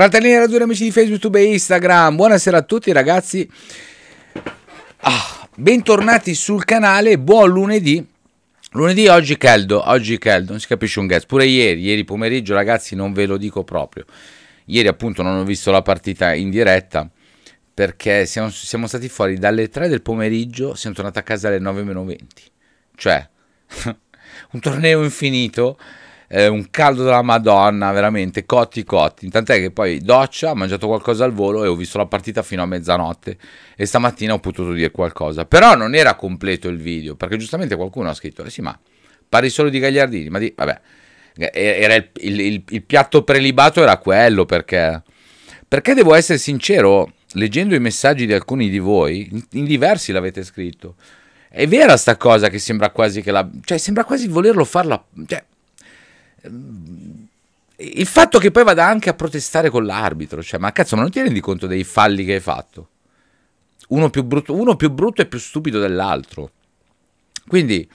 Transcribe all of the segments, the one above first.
Fratellini e due amici di Facebook, YouTube e Instagram, buonasera a tutti ragazzi. Ah, bentornati sul canale, buon lunedì. Lunedì oggi caldo, oggi caldo, non si capisce un gas. Pure ieri, ieri pomeriggio ragazzi non ve lo dico proprio. Ieri appunto non ho visto la partita in diretta perché siamo, siamo stati fuori dalle 3 del pomeriggio, siamo tornati a casa alle 9 meno 20. Cioè, un torneo infinito eh, un caldo della Madonna, veramente cotti cotti. Tant'è che poi doccia, ho mangiato qualcosa al volo e ho visto la partita fino a mezzanotte e stamattina ho potuto dire qualcosa. Però non era completo il video, perché giustamente qualcuno ha scritto, eh sì ma parli solo di Gagliardini, ma di... vabbè, eh, il, il, il, il piatto prelibato era quello perché... Perché devo essere sincero, leggendo i messaggi di alcuni di voi, in diversi l'avete scritto, è vera sta cosa che sembra quasi che la... cioè sembra quasi volerlo farla... cioè il fatto che poi vada anche a protestare con l'arbitro, cioè, ma cazzo, ma non ti rendi conto dei falli che hai fatto? Uno più brutto, uno più brutto e più stupido dell'altro. Quindi,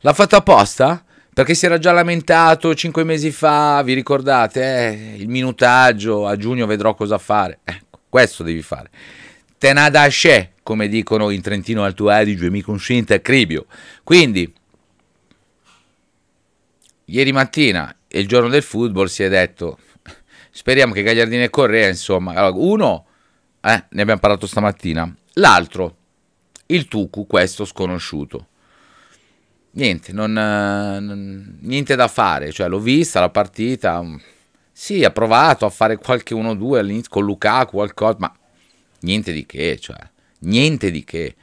l'ha fatto apposta? Perché si era già lamentato cinque mesi fa, vi ricordate? Eh, il minutaggio, a giugno vedrò cosa fare. Ecco, questo devi fare. Tenadasce, come dicono in Trentino Alto Adige, mi consente a Cribio. Quindi, ieri mattina, il giorno del football, si è detto, speriamo che Gagliardini e Correa, insomma, allora, uno, eh, ne abbiamo parlato stamattina, l'altro, il Tucu, questo sconosciuto. Niente, non, niente da fare, cioè l'ho vista la partita, mm, sì, ha provato a fare qualche 1-2 all'inizio con Lukaku, qualcosa, ma niente di che, cioè, niente di che.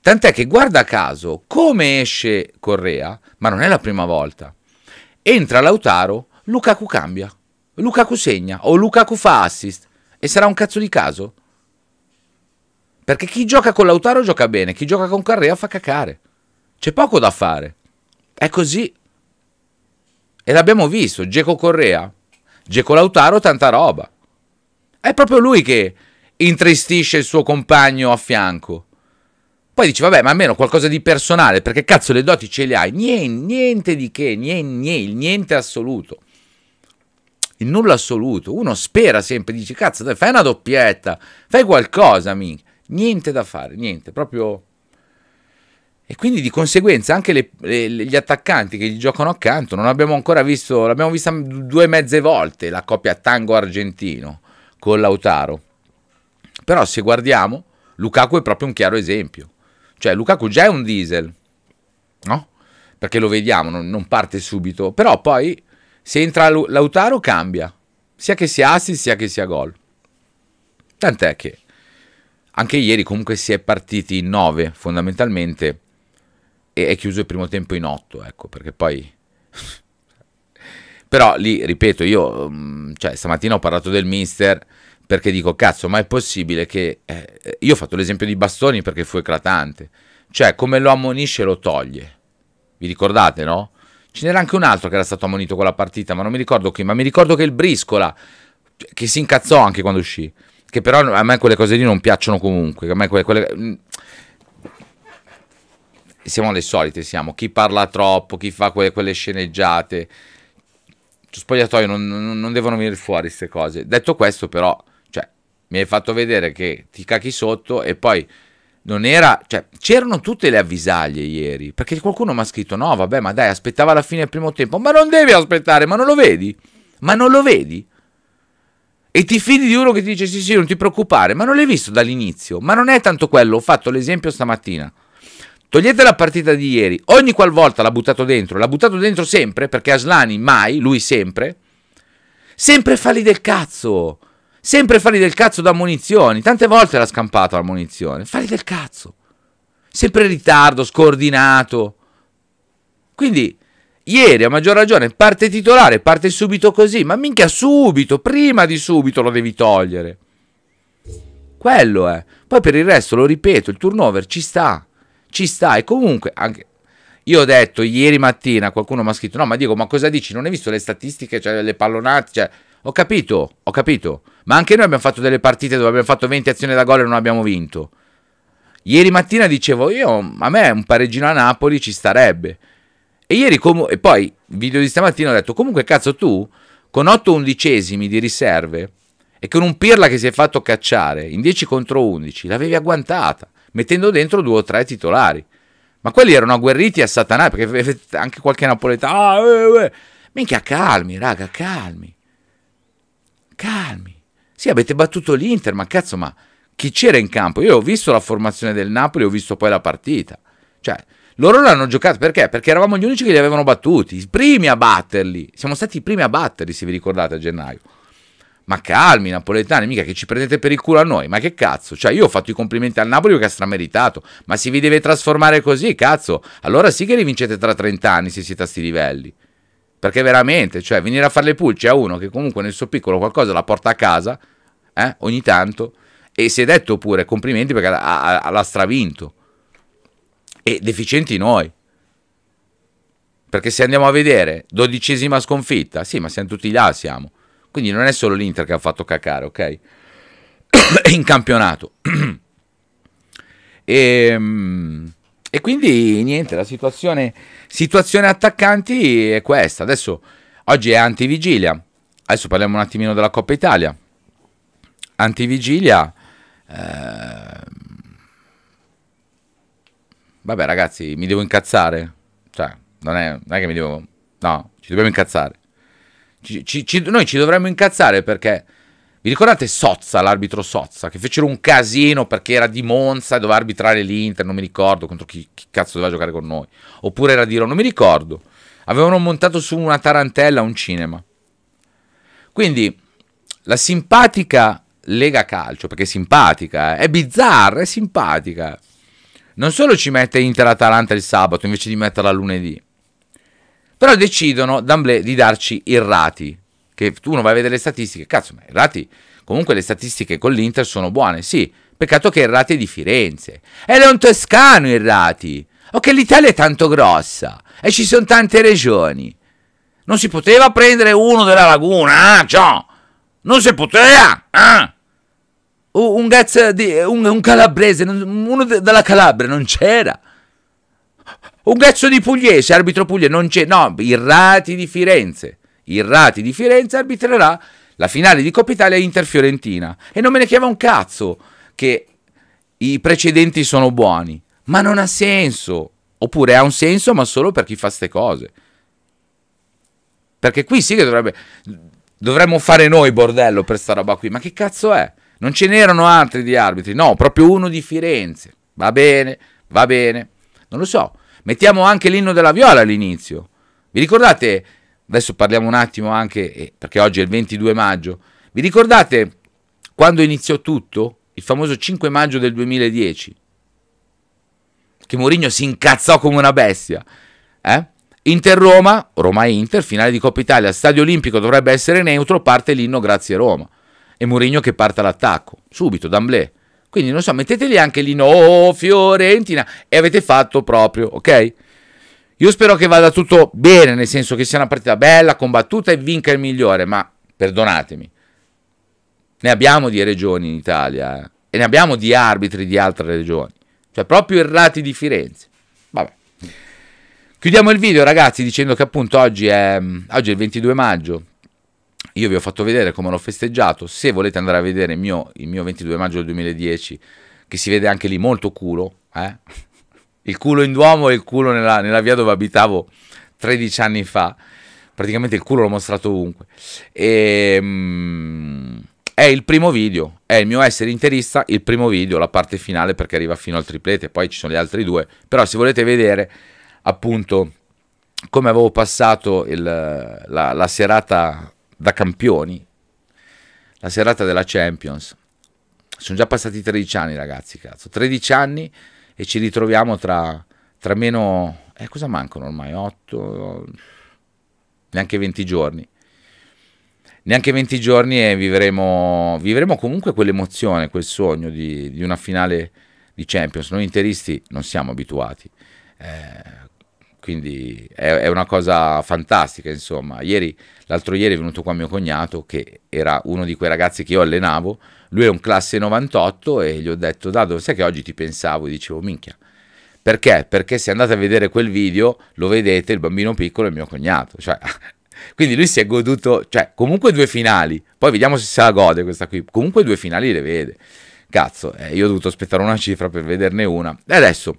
Tant'è che guarda caso, come esce Correa, ma non è la prima volta. Entra Lautaro, Lukaku cambia. Lukaku segna o Lukaku fa assist. E sarà un cazzo di caso? Perché chi gioca con Lautaro gioca bene, chi gioca con Carrea fa cacare. C'è poco da fare. È così. E l'abbiamo visto, Geco Correa, Geco Lautaro, tanta roba. È proprio lui che intristisce il suo compagno a fianco. Poi dici, vabbè, ma almeno qualcosa di personale, perché cazzo le doti ce le hai. Niente, niente di che, niente, il niente assoluto. Il nulla assoluto. Uno spera sempre, dici, cazzo, dai, fai una doppietta, fai qualcosa, minchia. Niente da fare, niente, proprio... E quindi di conseguenza anche le, le, gli attaccanti che gli giocano accanto, non abbiamo ancora visto, l'abbiamo vista due mezze volte la coppia tango-argentino con Lautaro. Però se guardiamo, Lukaku è proprio un chiaro esempio. Cioè Lukaku già è un diesel, no? Perché lo vediamo, non, non parte subito. Però poi se entra Lautaro cambia, sia che sia assist sia che sia gol. Tant'è che anche ieri comunque si è partiti in 9 fondamentalmente e è chiuso il primo tempo in 8, ecco, perché poi... Però lì, ripeto, io, mm, cioè, stamattina ho parlato del mister, perché dico cazzo ma è possibile che eh, io ho fatto l'esempio di Bastoni perché fu eclatante cioè come lo ammonisce lo toglie vi ricordate no? ce n'era anche un altro che era stato ammonito quella partita ma non mi ricordo chi ma mi ricordo che il Briscola che si incazzò anche quando uscì che però a me quelle cose lì non piacciono comunque a me quelle, quelle... Mm, siamo le solite siamo chi parla troppo chi fa quelle, quelle sceneggiate spogliatoio non, non, devono venire fuori queste cose detto questo però mi hai fatto vedere che ti cacchi sotto e poi non era, cioè, c'erano tutte le avvisaglie ieri, perché qualcuno mi ha scritto, no, vabbè, ma dai, aspettava la fine del primo tempo, ma non devi aspettare, ma non lo vedi, ma non lo vedi. E ti fidi di uno che ti dice, sì, sì, non ti preoccupare, ma non l'hai visto dall'inizio, ma non è tanto quello, ho fatto l'esempio stamattina. Togliete la partita di ieri, ogni qualvolta l'ha buttato dentro, l'ha buttato dentro sempre, perché Aslani mai, lui sempre, sempre falli del cazzo. Sempre fare del cazzo da munizioni. Tante volte l'ha scampato la munizione. Fare del cazzo. Sempre in ritardo, scordinato. Quindi, ieri a maggior ragione, parte titolare, parte subito così. Ma minchia, subito, prima di subito lo devi togliere. Quello è. Poi per il resto, lo ripeto, il turnover ci sta. Ci sta. E comunque, anche, io ho detto ieri mattina, qualcuno mi ha scritto, no ma Diego, ma cosa dici? Non hai visto le statistiche, cioè le pallonate? Cioè... Ho capito, ho capito. Ma anche noi abbiamo fatto delle partite dove abbiamo fatto 20 azioni da gol e non abbiamo vinto. Ieri mattina dicevo io, a me un pareggino a Napoli ci starebbe. E ieri comunque, e poi video di stamattina ho detto, comunque cazzo tu, con 8 undicesimi di riserve e con un Pirla che si è fatto cacciare in 10 contro 11, l'avevi agguantata, mettendo dentro due o tre titolari. Ma quelli erano agguerriti a Satanà, perché anche qualche napoletano... Ah, eh, eh. Minchia, calmi, raga, calmi calmi. Sì, avete battuto l'Inter, ma cazzo, ma chi c'era in campo? Io ho visto la formazione del Napoli, ho visto poi la partita. Cioè, loro l'hanno giocato perché? Perché eravamo gli unici che li avevano battuti, i primi a batterli. Siamo stati i primi a batterli, se vi ricordate, a gennaio. Ma calmi, napoletani, mica che ci prendete per il culo a noi, ma che cazzo? Cioè, io ho fatto i complimenti al Napoli che ha strameritato, ma se vi deve trasformare così, cazzo, allora sì che li vincete tra 30 anni se siete a sti livelli. Perché veramente, cioè, venire a fare le pulce a uno che comunque nel suo piccolo qualcosa la porta a casa, eh, ogni tanto, e si è detto pure complimenti perché l'ha stravinto. E deficienti noi. Perché se andiamo a vedere, dodicesima sconfitta, sì, ma siamo tutti là, siamo. Quindi non è solo l'Inter che ha fatto cacare, ok? In campionato. e... Ehm, e quindi niente, la situazione, situazione attaccanti è questa. Adesso oggi è antivigilia. Adesso parliamo un attimino della Coppa Italia. Antivigilia. Eh... Vabbè ragazzi, mi devo incazzare. Cioè, non è, non è che mi devo... No, ci dobbiamo incazzare. Ci, ci, ci, noi ci dovremmo incazzare perché vi ricordate Sozza, l'arbitro Sozza, che fecero un casino perché era di Monza e doveva arbitrare l'Inter, non mi ricordo contro chi, chi, cazzo doveva giocare con noi. Oppure era di Roma, non mi ricordo. Avevano montato su una tarantella un cinema. Quindi la simpatica Lega Calcio, perché è simpatica, eh, è bizzarra, è simpatica. Non solo ci mette Inter-Atalanta il sabato invece di metterla lunedì, però decidono D'Amblè di darci irrati che tu non vai a vedere le statistiche, cazzo, ma Errati, comunque le statistiche con l'Inter sono buone, sì, peccato che Errati di Firenze, è un toscano Errati, o che l'Italia è tanto grossa, e ci sono tante regioni, non si poteva prendere uno della laguna, eh, ciò, non si poteva, eh? un, di, un, un calabrese, uno de, della Calabria non c'era, un cazzo di pugliese, arbitro pugliese, non c'è, no, errati di Firenze, il Rati di Firenze arbitrerà la finale di Coppa Italia Inter-Fiorentina. E non me ne chiama un cazzo che i precedenti sono buoni. Ma non ha senso. Oppure ha un senso, ma solo per chi fa queste cose. Perché qui sì che dovrebbe, dovremmo fare noi bordello per sta roba qui. Ma che cazzo è? Non ce n'erano altri di arbitri. No, proprio uno di Firenze. Va bene, va bene. Non lo so. Mettiamo anche l'inno della viola all'inizio. Vi ricordate adesso parliamo un attimo anche, eh, perché oggi è il 22 maggio, vi ricordate quando iniziò tutto? Il famoso 5 maggio del 2010? Che Mourinho si incazzò come una bestia. Eh? Inter-Roma, Roma-Inter, finale di Coppa Italia, stadio olimpico dovrebbe essere neutro, parte l'inno grazie Roma. E Mourinho che parte all'attacco, subito, d'amblè. Quindi non so, mettete lì anche l'inno, oh Fiorentina, e avete fatto proprio, ok? Io spero che vada tutto bene, nel senso che sia una partita bella, combattuta e vinca il migliore, ma perdonatemi, ne abbiamo di regioni in Italia eh? e ne abbiamo di arbitri di altre regioni, cioè proprio errati di Firenze. Vabbè. Chiudiamo il video ragazzi dicendo che appunto oggi è, oggi è il 22 maggio, io vi ho fatto vedere come l'ho festeggiato, se volete andare a vedere il mio, il mio 22 maggio del 2010, che si vede anche lì molto culo, eh? il culo in Duomo e il culo nella, nella via dove abitavo 13 anni fa. Praticamente il culo l'ho mostrato ovunque. E, mm, è il primo video, è il mio essere interista, il primo video, la parte finale perché arriva fino al triplete, poi ci sono gli altri due, però se volete vedere appunto come avevo passato il, la, la, serata da campioni, la serata della Champions, sono già passati 13 anni ragazzi, cazzo, 13 anni e ci ritroviamo tra, tra meno... Eh, cosa mancano ormai? 8, neanche 20 giorni. Neanche 20 giorni e vivremo, vivremo comunque quell'emozione, quel sogno di, di, una finale di Champions. Noi interisti non siamo abituati, eh, quindi è, è, una cosa fantastica. Insomma, ieri, l'altro ieri è venuto qua mio cognato che era uno di quei ragazzi che io allenavo lui è un classe 98 e gli ho detto, Dado, sai che oggi ti pensavo? E dicevo, minchia. Perché? Perché se andate a vedere quel video, lo vedete, il bambino piccolo è mio cognato. Cioè, quindi lui si è goduto, cioè, comunque due finali. Poi vediamo se se la gode questa qui. Comunque due finali le vede. Cazzo, eh, io ho dovuto aspettare una cifra per vederne una. E adesso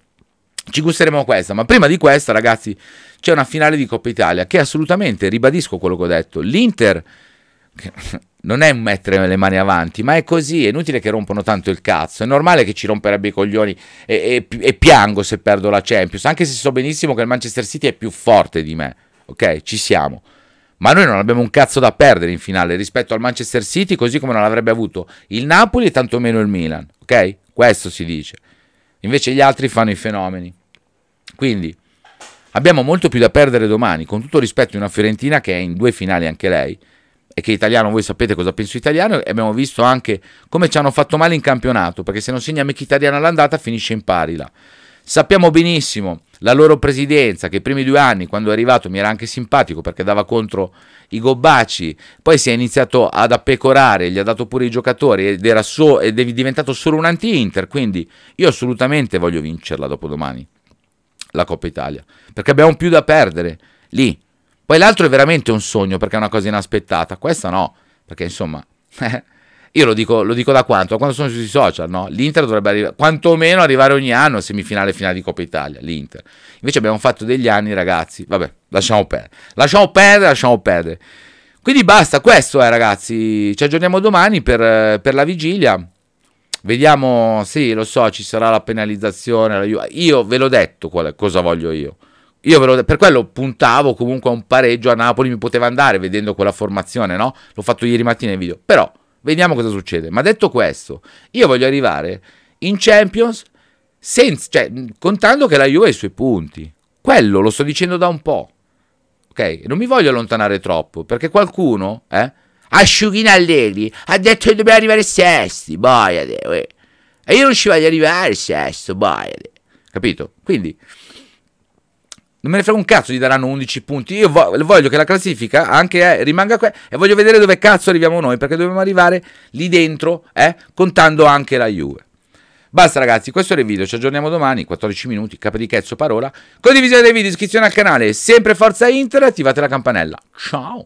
ci gusteremo questa, ma prima di questa, ragazzi, c'è una finale di Coppa Italia che assolutamente, ribadisco quello che ho detto, l'Inter non è mettere le mani avanti, ma è così, è inutile che rompano tanto il cazzo, è normale che ci romperebbe i coglioni e, e, e, piango se perdo la Champions, anche se so benissimo che il Manchester City è più forte di me, ok? Ci siamo. Ma noi non abbiamo un cazzo da perdere in finale rispetto al Manchester City, così come non l'avrebbe avuto il Napoli e tantomeno il Milan, ok? Questo si dice. Invece gli altri fanno i fenomeni. Quindi abbiamo molto più da perdere domani, con tutto rispetto di una Fiorentina che è in due finali anche lei e che italiano, voi sapete cosa penso italiano, e abbiamo visto anche come ci hanno fatto male in campionato, perché se non segna Mkhitaryan all'andata finisce in pari là. Sappiamo benissimo la loro presidenza, che i primi due anni, quando è arrivato, mi era anche simpatico perché dava contro i Gobbaci, poi si è iniziato ad appecorare, gli ha dato pure i giocatori ed, era so, ed è diventato solo un anti-Inter, quindi io assolutamente voglio vincerla dopo domani la Coppa Italia, perché abbiamo più da perdere lì poi l'altro è veramente un sogno perché è una cosa inaspettata. Questa no, perché insomma... io lo dico, lo dico, da quanto? Da quando sono sui social, no? L'Inter dovrebbe arrivare, quantomeno arrivare ogni anno a semifinale finale di Coppa Italia, l'Inter. Invece abbiamo fatto degli anni, ragazzi, vabbè, lasciamo perdere, lasciamo perdere, lasciamo perdere. Quindi basta, questo è ragazzi, ci aggiorniamo domani per, per la vigilia. Vediamo, sì, lo so, ci sarà la penalizzazione. La io ve l'ho detto qual è, cosa voglio io io lo, per quello puntavo comunque a un pareggio a Napoli, mi poteva andare vedendo quella formazione, no? L'ho fatto ieri mattina in video, però vediamo cosa succede. Ma detto questo, io voglio arrivare in Champions senza, cioè, contando che la Juve ha i suoi punti. Quello lo sto dicendo da un po'. Ok? Non mi voglio allontanare troppo, perché qualcuno, eh? Asciughina Allegri ha detto che dobbiamo arrivare sesti, boiade, eh. e io non ci voglio arrivare sesto, boiade. Capito? Quindi non me ne frega un cazzo, gli daranno 11 punti. Io voglio che la classifica anche eh, rimanga qui e voglio vedere dove cazzo arriviamo noi, perché dobbiamo arrivare lì dentro, eh, contando anche la Juve. Basta ragazzi, questo era il video, ci aggiorniamo domani, 14 minuti, capo di chezzo, parola. Condivisione dei video, iscrizione al canale, sempre Forza Inter attivate la campanella. Ciao!